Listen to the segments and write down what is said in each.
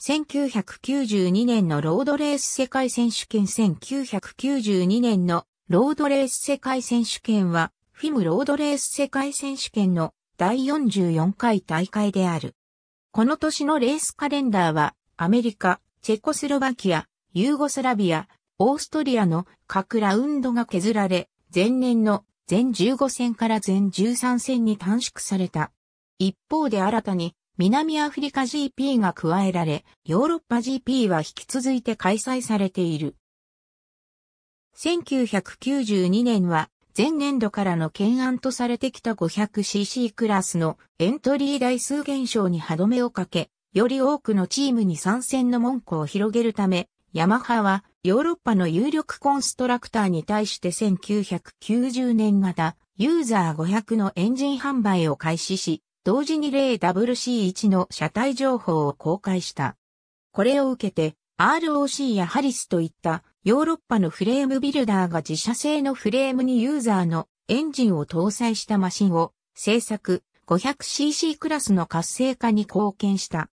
1992年のロードレース世界選手権1992年のロードレース世界選手権は、フィムロードレース世界選手権の第44回大会である。この年のレースカレンダーは、アメリカ、チェコスロバキア、ユーゴスラビア、オーストリアの各ラウンドが削られ、前年の全15戦から全13戦に短縮された。一方で新たに南アフリカ GP が加えられ、ヨーロッパ GP は引き続いて開催されている。1992年は前年度からの懸案とされてきた 500cc クラスのエントリー台数減少に歯止めをかけ、より多くのチームに参戦の門戸を広げるため、ヤマハはヨーロッパの有力コンストラクターに対して1990年型ユーザー500のエンジン販売を開始し、同時に例 w c 1の車体情報を公開した。これを受けて、ROC やハリスといったヨーロッパのフレームビルダーが自社製のフレームにユーザーのエンジンを搭載したマシンを製作 500cc クラスの活性化に貢献した。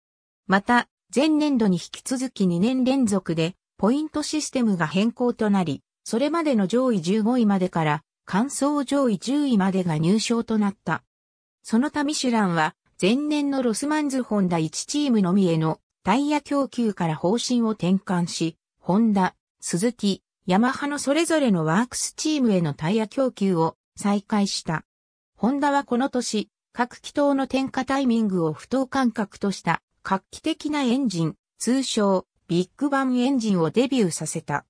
また、前年度に引き続き2年連続でポイントシステムが変更となり、それまでの上位15位までから乾燥上位10位までが入賞となった。その他ミシュランは、前年のロスマンズホンダ1チームのみへのタイヤ供給から方針を転換し、ホンダ、スズキ、ヤマハのそれぞれのワークスチームへのタイヤ供給を再開した。ホンダはこの年、各気筒の点火タイミングを不当感覚とした画期的なエンジン、通称ビッグバンエンジンをデビューさせた。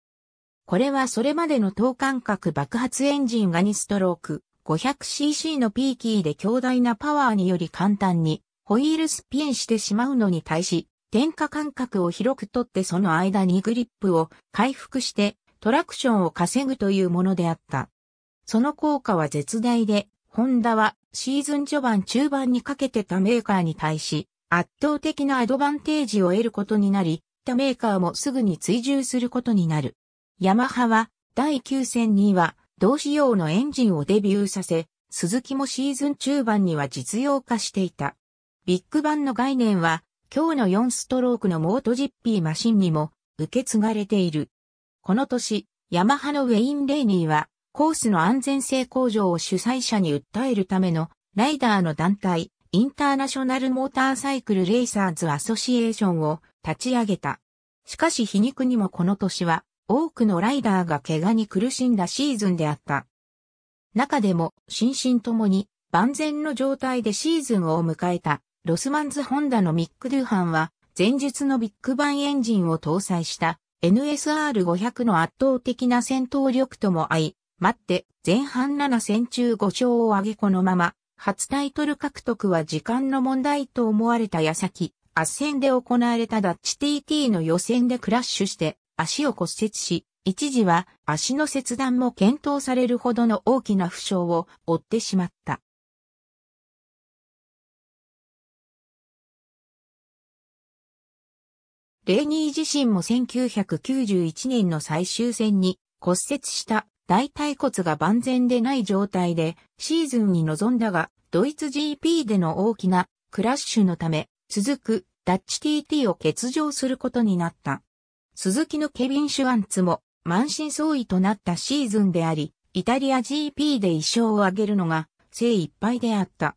これはそれまでの等間隔爆発エンジンが2ストローク、500cc のピーキーで強大なパワーにより簡単にホイールスピンしてしまうのに対し、点火間隔を広くとってその間にグリップを回復してトラクションを稼ぐというものであった。その効果は絶大で、ホンダはシーズン序盤中盤にかけてたメーカーに対し圧倒的なアドバンテージを得ることになり、他メーカーもすぐに追従することになる。ヤマハは第9戦には同仕様のエンジンをデビューさせ、鈴木もシーズン中盤には実用化していた。ビッグバンの概念は、今日の4ストロークのモートジッピーマシンにも受け継がれている。この年、ヤマハのウェイン・レイニーは、コースの安全性向上を主催者に訴えるための、ライダーの団体、インターナショナルモーターサイクルレイサーズアソシエーションを立ち上げた。しかし皮肉にもこの年は、多くのライダーが怪我に苦しんだシーズンであった。中でも、心身ともに万全の状態でシーズンを迎えた、ロスマンズホンダのミック・ドゥハンは、前述のビッグバンエンジンを搭載した NSR500 の圧倒的な戦闘力とも相、い、待って前半7戦中5勝を挙げこのまま、初タイトル獲得は時間の問題と思われた矢先、圧戦で行われたダッチ TT の予選でクラッシュして、足を骨折し、一時は足の切断も検討されるほどの大きな負傷を負ってしまった。レーニー自身も1991年の最終戦に骨折した大腿骨が万全でない状態でシーズンに臨んだが、ドイツ GP での大きなクラッシュのため続くダッチ TT を欠場することになった。鈴木のケビン・シュワンツも満身創痍となったシーズンであり、イタリア GP で一勝を挙げるのが精一杯であった。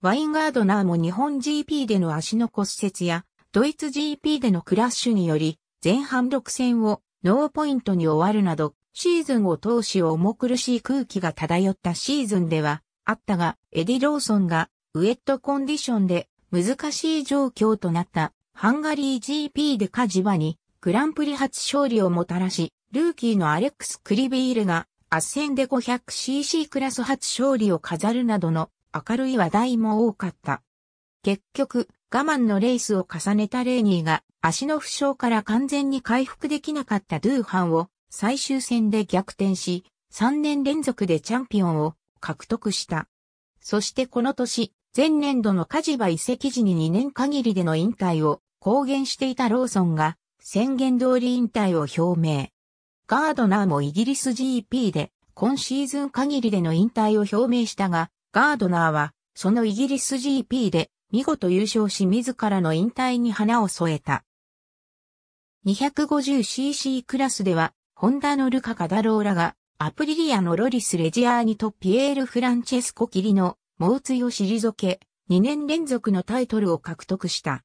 ワインガードナーも日本 GP での足の骨折や、ドイツ GP でのクラッシュにより、前半6戦をノーポイントに終わるなど、シーズンを通し重苦しい空気が漂ったシーズンではあったが、エディ・ローソンがウェットコンディションで難しい状況となったハンガリー GP で火事場にグランプリ初勝利をもたらし、ルーキーのアレックス・クリビールが、圧戦で 500cc クラス初勝利を飾るなどの明るい話題も多かった。結局、我慢のレースを重ねたレーニーが足の負傷から完全に回復できなかったドゥーハンを最終戦で逆転し、3年連続でチャンピオンを獲得した。そしてこの年、前年度のカジバ移籍時に2年限りでの引退を公言していたローソンが宣言通り引退を表明。ガードナーもイギリス GP で今シーズン限りでの引退を表明したが、ガードナーはそのイギリス GP で見事優勝し自らの引退に花を添えた。250cc クラスでは、ホンダのルカ・カダローラが、アプリリアのロリス・レジアーニとピエール・フランチェスコ・キリの猛追を退け、2年連続のタイトルを獲得した。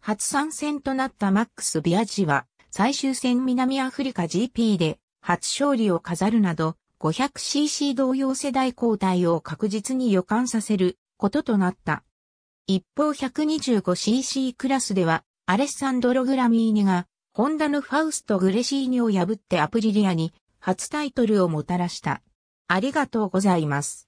初参戦となったマックス・ビアジは、最終戦南アフリカ GP で初勝利を飾るなど、500cc 同様世代交代を確実に予感させることとなった。一方 125cc クラスでは、アレッサンドロ・グラミーニが、ホンダのファウスト・グレシーニを破ってアプリリアに初タイトルをもたらした。ありがとうございます。